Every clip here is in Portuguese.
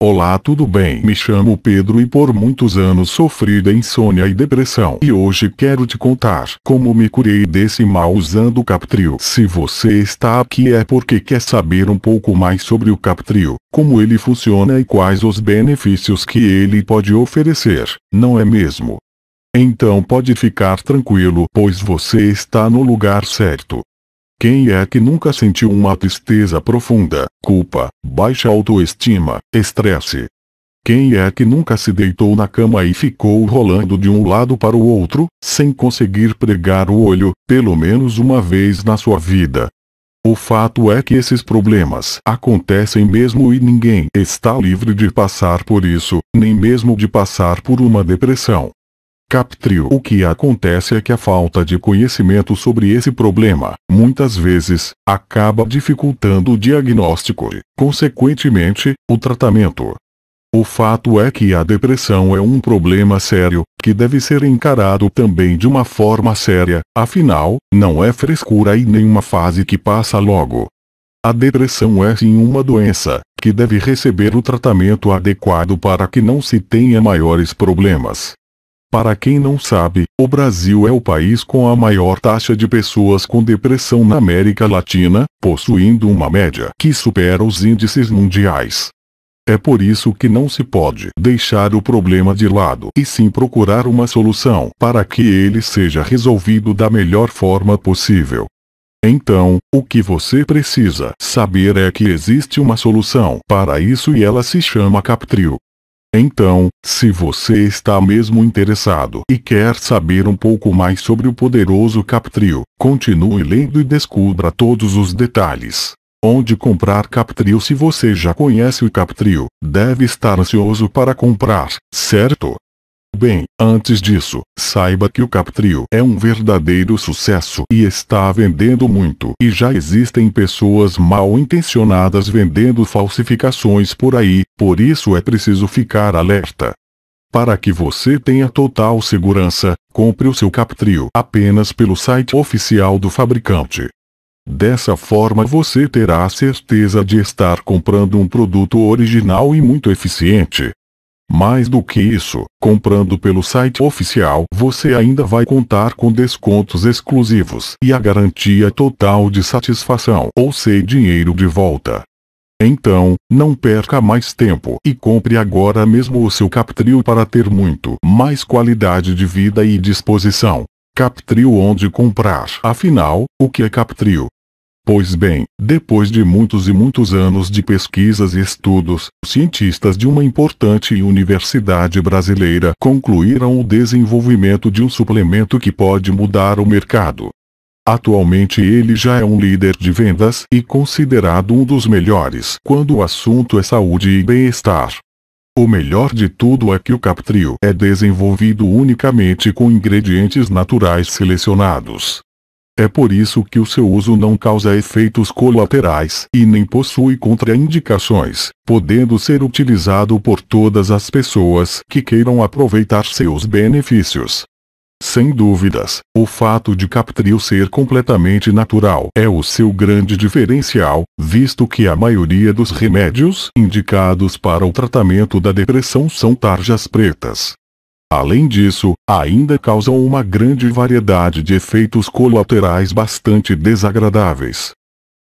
Olá tudo bem? Me chamo Pedro e por muitos anos sofri de insônia e depressão e hoje quero te contar como me curei desse mal usando o Captrio. Se você está aqui é porque quer saber um pouco mais sobre o Captrio, como ele funciona e quais os benefícios que ele pode oferecer, não é mesmo? Então pode ficar tranquilo pois você está no lugar certo. Quem é que nunca sentiu uma tristeza profunda, culpa, baixa autoestima, estresse? Quem é que nunca se deitou na cama e ficou rolando de um lado para o outro, sem conseguir pregar o olho, pelo menos uma vez na sua vida? O fato é que esses problemas acontecem mesmo e ninguém está livre de passar por isso, nem mesmo de passar por uma depressão. Captrio. O que acontece é que a falta de conhecimento sobre esse problema, muitas vezes, acaba dificultando o diagnóstico e, consequentemente, o tratamento. O fato é que a depressão é um problema sério, que deve ser encarado também de uma forma séria, afinal, não é frescura e nenhuma fase que passa logo. A depressão é sim uma doença, que deve receber o tratamento adequado para que não se tenha maiores problemas. Para quem não sabe, o Brasil é o país com a maior taxa de pessoas com depressão na América Latina, possuindo uma média que supera os índices mundiais. É por isso que não se pode deixar o problema de lado e sim procurar uma solução para que ele seja resolvido da melhor forma possível. Então, o que você precisa saber é que existe uma solução para isso e ela se chama Captrio. Então, se você está mesmo interessado e quer saber um pouco mais sobre o poderoso Captrio, continue lendo e descubra todos os detalhes. Onde comprar Captrio se você já conhece o Captrio, deve estar ansioso para comprar, certo? Bem, antes disso, saiba que o Captrio é um verdadeiro sucesso e está vendendo muito. E já existem pessoas mal intencionadas vendendo falsificações por aí, por isso é preciso ficar alerta. Para que você tenha total segurança, compre o seu Captrio apenas pelo site oficial do fabricante. Dessa forma você terá certeza de estar comprando um produto original e muito eficiente. Mais do que isso, comprando pelo site oficial, você ainda vai contar com descontos exclusivos e a garantia total de satisfação ou seu dinheiro de volta. Então, não perca mais tempo e compre agora mesmo o seu Captrio para ter muito mais qualidade de vida e disposição. Captrio onde comprar. Afinal, o que é Captrio? Pois bem, depois de muitos e muitos anos de pesquisas e estudos, cientistas de uma importante universidade brasileira concluíram o desenvolvimento de um suplemento que pode mudar o mercado. Atualmente ele já é um líder de vendas e considerado um dos melhores quando o assunto é saúde e bem-estar. O melhor de tudo é que o Captrio é desenvolvido unicamente com ingredientes naturais selecionados. É por isso que o seu uso não causa efeitos colaterais e nem possui contraindicações, podendo ser utilizado por todas as pessoas que queiram aproveitar seus benefícios. Sem dúvidas, o fato de Captril ser completamente natural é o seu grande diferencial, visto que a maioria dos remédios indicados para o tratamento da depressão são tarjas pretas, Além disso, ainda causam uma grande variedade de efeitos colaterais bastante desagradáveis.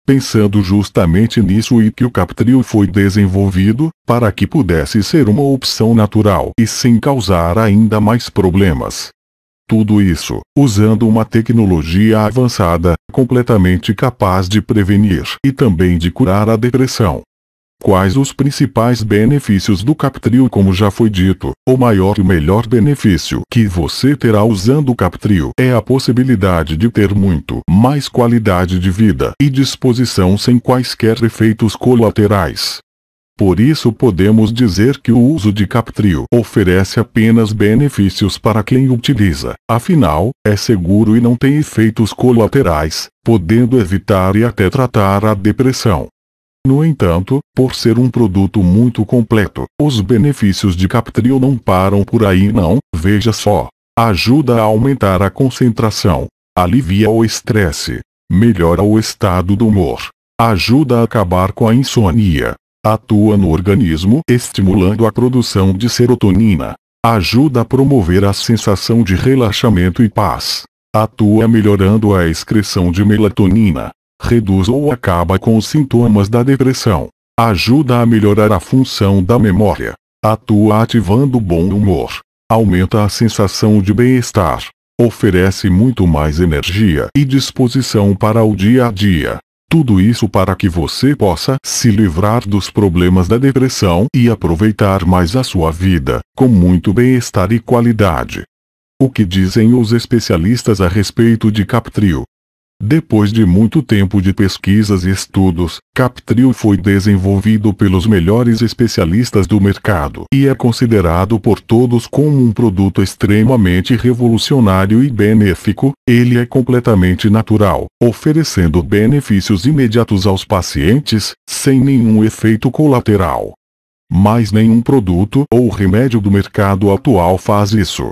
Pensando justamente nisso e que o Captril foi desenvolvido, para que pudesse ser uma opção natural e sem causar ainda mais problemas. Tudo isso, usando uma tecnologia avançada, completamente capaz de prevenir e também de curar a depressão. Quais os principais benefícios do Captrio? Como já foi dito, o maior e melhor benefício que você terá usando o Captrio é a possibilidade de ter muito mais qualidade de vida e disposição sem quaisquer efeitos colaterais. Por isso podemos dizer que o uso de Captrio oferece apenas benefícios para quem utiliza, afinal, é seguro e não tem efeitos colaterais, podendo evitar e até tratar a depressão. No entanto, por ser um produto muito completo, os benefícios de Captrio não param por aí não, veja só. Ajuda a aumentar a concentração. Alivia o estresse. Melhora o estado do humor. Ajuda a acabar com a insônia. Atua no organismo estimulando a produção de serotonina. Ajuda a promover a sensação de relaxamento e paz. Atua melhorando a excreção de melatonina reduz ou acaba com os sintomas da depressão. Ajuda a melhorar a função da memória. Atua ativando bom humor. Aumenta a sensação de bem-estar. Oferece muito mais energia e disposição para o dia a dia. Tudo isso para que você possa se livrar dos problemas da depressão e aproveitar mais a sua vida, com muito bem-estar e qualidade. O que dizem os especialistas a respeito de Captrio? Depois de muito tempo de pesquisas e estudos, Captrio foi desenvolvido pelos melhores especialistas do mercado e é considerado por todos como um produto extremamente revolucionário e benéfico. Ele é completamente natural, oferecendo benefícios imediatos aos pacientes, sem nenhum efeito colateral. Mas nenhum produto ou remédio do mercado atual faz isso.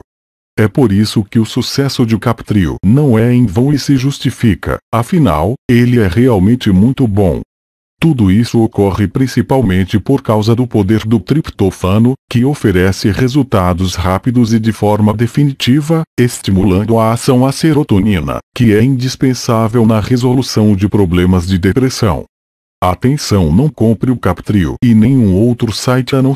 É por isso que o sucesso de Captrio não é em vão e se justifica, afinal, ele é realmente muito bom. Tudo isso ocorre principalmente por causa do poder do triptofano, que oferece resultados rápidos e de forma definitiva, estimulando a ação à serotonina, que é indispensável na resolução de problemas de depressão. Atenção não compre o Captrio e nenhum outro site a não